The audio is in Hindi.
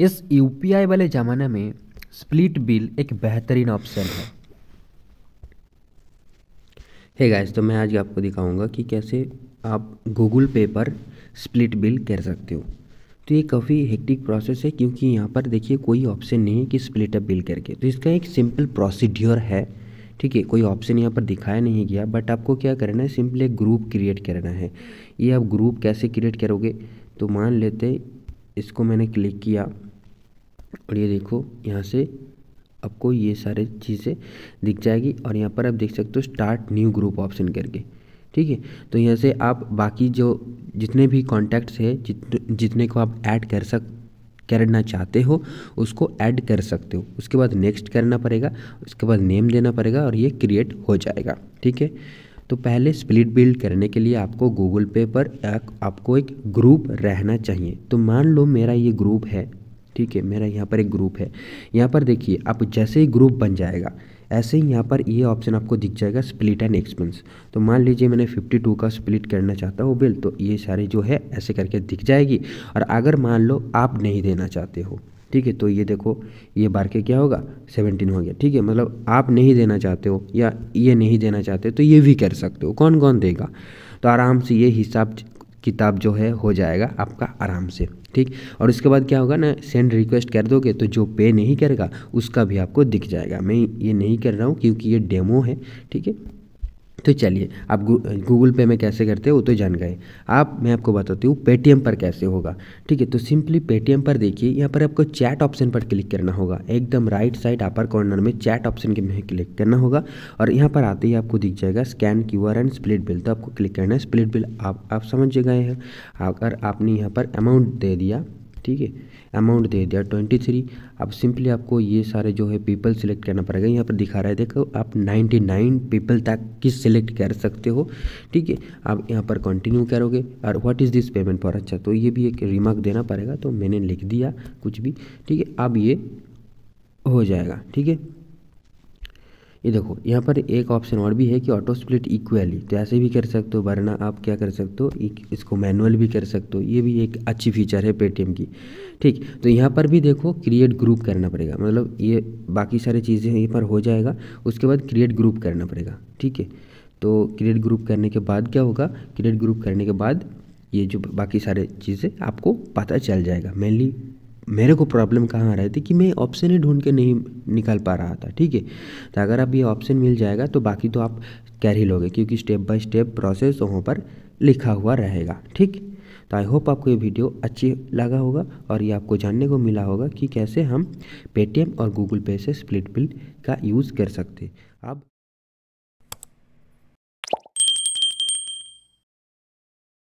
इस यूपीआई वाले ज़माने में स्प्लिट बिल एक बेहतरीन ऑप्शन है हे hey गाइस तो मैं आज आपको दिखाऊंगा कि कैसे आप गूगल पे पर स्प्लिट बिल कर सकते हो तो ये काफ़ी हेक्टिक प्रोसेस है क्योंकि यहाँ पर देखिए कोई ऑप्शन नहीं है कि स्प्लिट अप बिल करके तो इसका एक सिंपल प्रोसीड्योर है ठीक है कोई ऑप्शन यहाँ पर दिखाया नहीं गया बट आपको क्या करना है सिंपली एक ग्रुप क्रिएट करना है ये आप ग्रुप कैसे क्रिएट करोगे तो मान लेते इसको मैंने क्लिक किया और ये देखो यहाँ से आपको ये सारे चीज़ें दिख जाएगी और यहाँ पर आप देख सकते हो स्टार्ट न्यू ग्रुप ऑप्शन करके ठीक है तो यहाँ से आप बाकी जो जितने भी कॉन्टैक्ट्स हैं जित जितने को आप ऐड कर सक करना चाहते हो उसको ऐड कर सकते हो उसके बाद नेक्स्ट करना पड़ेगा उसके बाद नेम देना पड़ेगा और ये क्रिएट हो जाएगा ठीक है तो पहले स्प्लिट बिल्ड करने के लिए आपको गूगल पे पर एक, आपको एक ग्रुप रहना चाहिए तो मान लो मेरा ये ग्रुप है ठीक है मेरा यहाँ पर एक ग्रुप है यहाँ पर देखिए आप जैसे ही ग्रुप बन जाएगा ऐसे ही यहाँ पर ये ऑप्शन आपको दिख जाएगा स्प्लिट एंड एक्सपेंस तो मान लीजिए मैंने 52 का स्प्लिट करना चाहता हूँ बिल तो ये सारे जो है ऐसे करके दिख जाएगी और अगर मान लो आप नहीं देना चाहते हो ठीक है तो ये देखो ये बार के क्या होगा सेवनटीन हो गया ठीक है मतलब आप नहीं देना चाहते हो या ये नहीं देना चाहते तो ये भी कर सकते हो कौन कौन देगा तो आराम से ये हिसाब किताब जो है हो जाएगा आपका आराम से ठीक और इसके बाद क्या होगा ना सेंड रिक्वेस्ट कर दोगे तो जो पे नहीं करेगा उसका भी आपको दिख जाएगा मैं ये नहीं कर रहा हूँ क्योंकि ये डेमो है ठीक है तो चलिए आप गूगल पे में कैसे करते हो वो तो जान गए आप मैं आपको बताती हूँ पेटीएम पर कैसे होगा ठीक है तो सिंपली पेटीएम पर देखिए यहाँ पर आपको चैट ऑप्शन पर क्लिक करना होगा एकदम राइट साइड अपर कॉर्नर में चैट ऑप्शन के में क्लिक करना होगा और यहाँ पर आते ही आपको दिख जाएगा scan Q and split bill तो आपको क्लिक करना है स्प्लिट बिल आप आप समझ गए हैं अगर आपने यहाँ पर अमाउंट दे दिया ठीक है अमाउंट दे दिया ट्वेंटी थ्री अब सिंपली आपको ये सारे जो है पीपल सिलेक्ट करना पड़ेगा यहाँ पर दिखा रहा है देखो आप नाइन्टी नाइन पीपल तक की सिलेक्ट कर सकते हो ठीक है आप यहाँ पर कंटिन्यू करोगे और what is this payment for अच्छा तो ये भी एक रिमार्क देना पड़ेगा तो मैंने लिख दिया कुछ भी ठीक है अब ये हो जाएगा ठीक है ये देखो यहाँ पर एक ऑप्शन और भी है कि ऑटो स्प्लिट इक्वली तो ऐसे भी कर सकते हो वरना आप क्या कर सकते हो इसको मैनुअल भी कर सकते हो ये भी एक अच्छी फीचर है पेटीएम की ठीक तो यहाँ पर भी देखो क्रिएट ग्रुप करना पड़ेगा मतलब ये बाकी सारी चीज़ें यहीं पर हो जाएगा उसके बाद क्रिएट ग्रुप करना पड़ेगा ठीक है तो क्रिएट ग्रुप करने के बाद क्या होगा क्रिएट ग्रुप करने के बाद ये जो बाकी सारे चीज़ें आपको पता चल जाएगा मेनली मेरे को प्रॉब्लम कहाँ आ रही थी कि मैं ऑप्शन ही ढूंढ के नहीं निकाल पा रहा था ठीक है तो अगर आप ये ऑप्शन मिल जाएगा तो बाकी तो आप ही लोगे क्योंकि स्टेप बाय स्टेप प्रोसेस वहाँ पर लिखा हुआ रहेगा ठीक तो आई होप आपको ये वीडियो अच्छी लगा होगा और ये आपको जानने को मिला होगा कि कैसे हम पेटीएम और गूगल पे से स्प्लिट बिल का यूज़ कर सकते आप